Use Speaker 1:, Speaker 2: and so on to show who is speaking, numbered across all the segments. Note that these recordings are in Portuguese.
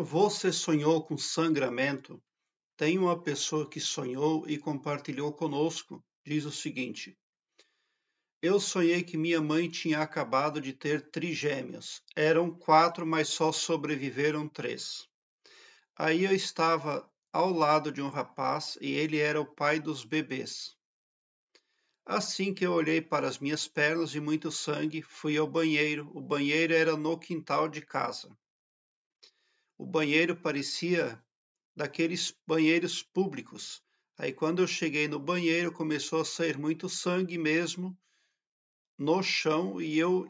Speaker 1: Você sonhou com sangramento? Tem uma pessoa que sonhou e compartilhou conosco. Diz o seguinte: Eu sonhei que minha mãe tinha acabado de ter trigêmeos. Eram quatro, mas só sobreviveram três. Aí eu estava ao lado de um rapaz e ele era o pai dos bebês. Assim que eu olhei para as minhas pernas e muito sangue, fui ao banheiro. O banheiro era no quintal de casa. O banheiro parecia daqueles banheiros públicos. Aí quando eu cheguei no banheiro, começou a sair muito sangue mesmo no chão e eu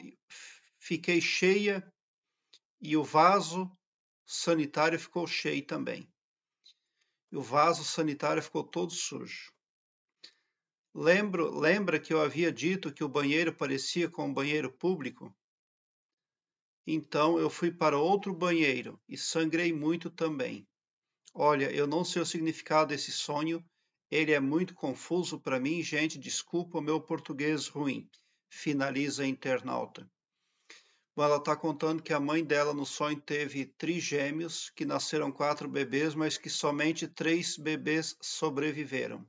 Speaker 1: fiquei cheia e o vaso sanitário ficou cheio também. E o vaso sanitário ficou todo sujo. Lembro, lembra que eu havia dito que o banheiro parecia com um banheiro público? Então eu fui para outro banheiro e sangrei muito também. Olha, eu não sei o significado desse sonho, ele é muito confuso para mim, gente. Desculpa o meu português ruim. Finaliza a internauta. Bom, ela está contando que a mãe dela no sonho teve trigêmeos, que nasceram quatro bebês, mas que somente três bebês sobreviveram.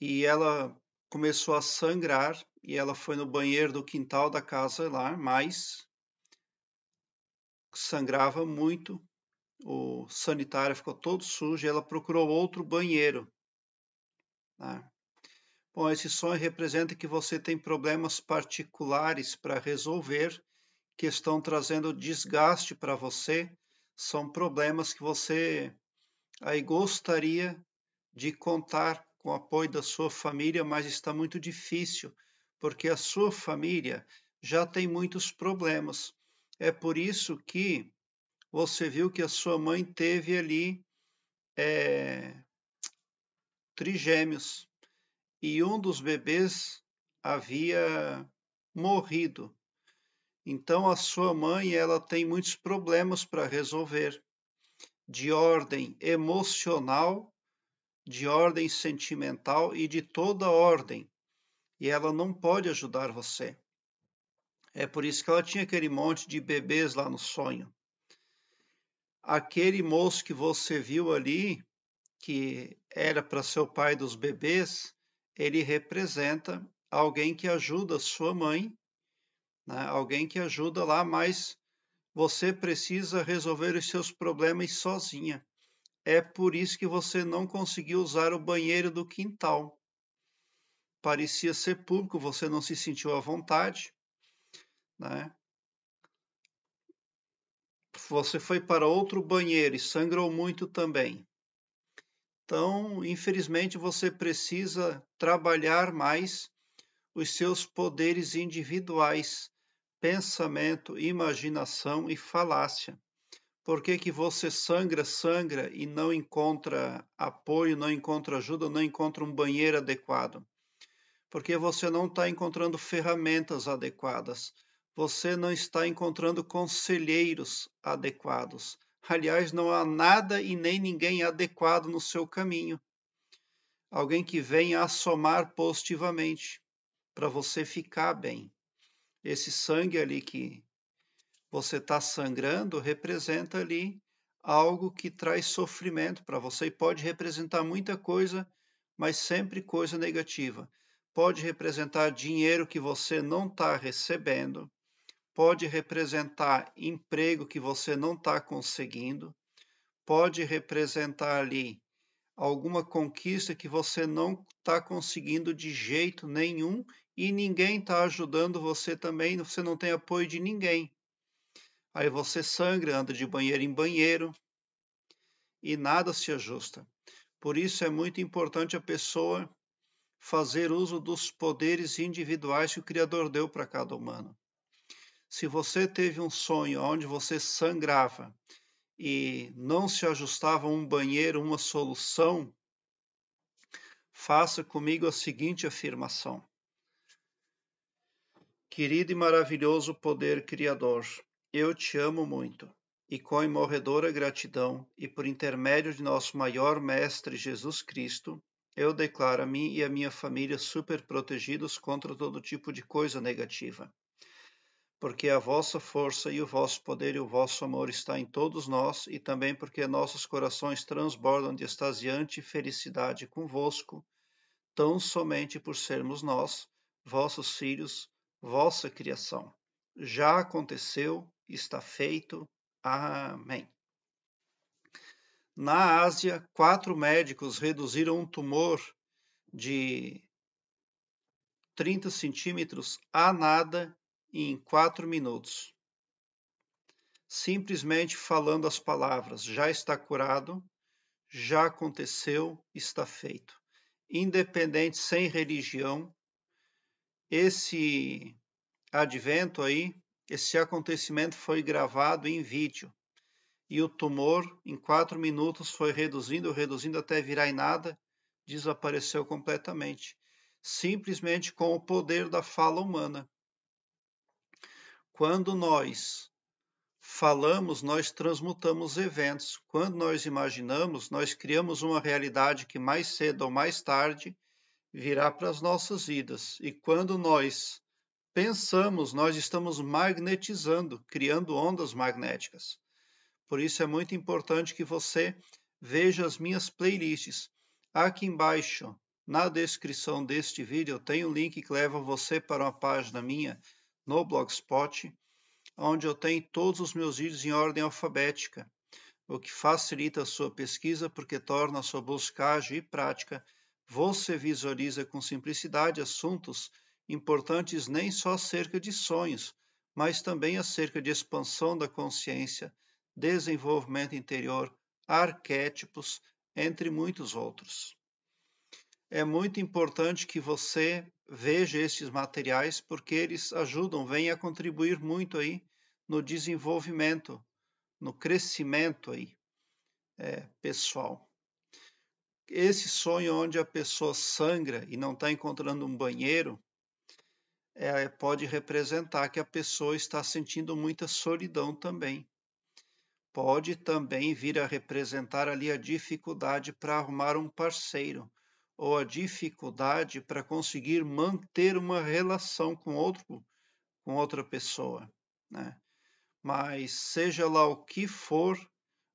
Speaker 1: E ela começou a sangrar e ela foi no banheiro do quintal da casa lá, mas sangrava muito, o sanitário ficou todo sujo e ela procurou outro banheiro. Né. Bom, esse sonho representa que você tem problemas particulares para resolver que estão trazendo desgaste para você. São problemas que você aí gostaria de contar com o apoio da sua família, mas está muito difícil, porque a sua família já tem muitos problemas. É por isso que você viu que a sua mãe teve ali é, trigêmeos e um dos bebês havia morrido. Então a sua mãe ela tem muitos problemas para resolver de ordem emocional de ordem sentimental e de toda ordem, e ela não pode ajudar você. É por isso que ela tinha aquele monte de bebês lá no sonho. Aquele moço que você viu ali, que era para ser o pai dos bebês, ele representa alguém que ajuda sua mãe, né? alguém que ajuda lá, mas você precisa resolver os seus problemas sozinha. É por isso que você não conseguiu usar o banheiro do quintal. Parecia ser público, você não se sentiu à vontade, né? Você foi para outro banheiro e sangrou muito também. Então, infelizmente, você precisa trabalhar mais os seus poderes individuais, pensamento, imaginação e falácia. Por que, que você sangra, sangra e não encontra apoio, não encontra ajuda, não encontra um banheiro adequado? Porque você não está encontrando ferramentas adequadas, você não está encontrando conselheiros adequados. Aliás, não há nada e nem ninguém adequado no seu caminho. Alguém que venha a somar positivamente para você ficar bem. Esse sangue ali que você está sangrando representa ali algo que traz sofrimento para você e pode representar muita coisa, mas sempre coisa negativa. Pode representar dinheiro que você não está recebendo, pode representar emprego que você não está conseguindo, pode representar ali alguma conquista que você não está conseguindo de jeito nenhum e ninguém está ajudando você também, você não tem apoio de ninguém. Aí você sangra, anda de banheiro em banheiro e nada se ajusta. Por isso é muito importante a pessoa fazer uso dos poderes individuais que o Criador deu para cada humano. Se você teve um sonho onde você sangrava e não se ajustava um banheiro, uma solução, faça comigo a seguinte afirmação. Querido e maravilhoso poder criador, eu te amo muito, e com imorredora gratidão, e por intermédio de nosso maior Mestre Jesus Cristo, eu declaro a mim e a minha família super protegidos contra todo tipo de coisa negativa. Porque a vossa força e o vosso poder e o vosso amor está em todos nós, e também porque nossos corações transbordam de extasiante felicidade convosco, tão somente por sermos nós, vossos filhos, vossa criação. Já aconteceu, está feito. Amém. Na Ásia, quatro médicos reduziram um tumor de 30 centímetros a nada em quatro minutos. Simplesmente falando as palavras: já está curado, já aconteceu, está feito. Independente, sem religião, esse advento aí esse acontecimento foi gravado em vídeo e o tumor, em quatro minutos, foi reduzindo, reduzindo até virar em nada, desapareceu completamente, simplesmente com o poder da fala humana. Quando nós falamos, nós transmutamos eventos. Quando nós imaginamos, nós criamos uma realidade que mais cedo ou mais tarde virá para as nossas vidas. E quando nós pensamos, nós estamos magnetizando, criando ondas magnéticas. Por isso é muito importante que você veja as minhas playlists. Aqui embaixo, na descrição deste vídeo, tem um link que leva você para uma página minha no Blogspot, onde eu tenho todos os meus vídeos em ordem alfabética, o que facilita a sua pesquisa porque torna a sua buscagem e prática. Você visualiza com simplicidade assuntos importantes nem só acerca de sonhos, mas também acerca de expansão da consciência, desenvolvimento interior, arquétipos, entre muitos outros. É muito importante que você veja esses materiais porque eles ajudam, vêm a contribuir muito aí no desenvolvimento, no crescimento aí é, pessoal. Esse sonho onde a pessoa sangra e não está encontrando um banheiro é, é, pode representar que a pessoa está sentindo muita solidão também. Pode também vir a representar ali a dificuldade para arrumar um parceiro ou a dificuldade para conseguir manter uma relação com outro com outra pessoa, né? Mas seja lá o que for,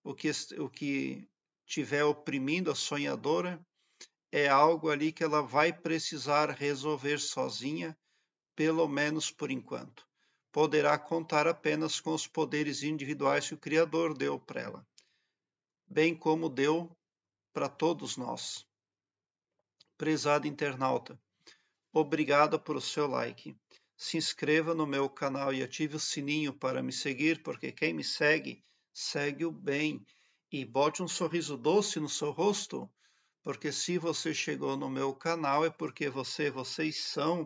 Speaker 1: o que o que tiver oprimindo a sonhadora, é algo ali que ela vai precisar resolver sozinha pelo menos por enquanto. Poderá contar apenas com os poderes individuais que o Criador deu para ela, bem como deu para todos nós. Prezado internauta, obrigado por o seu like. Se inscreva no meu canal e ative o sininho para me seguir, porque quem me segue, segue o bem. E bote um sorriso doce no seu rosto, porque se você chegou no meu canal é porque você, vocês são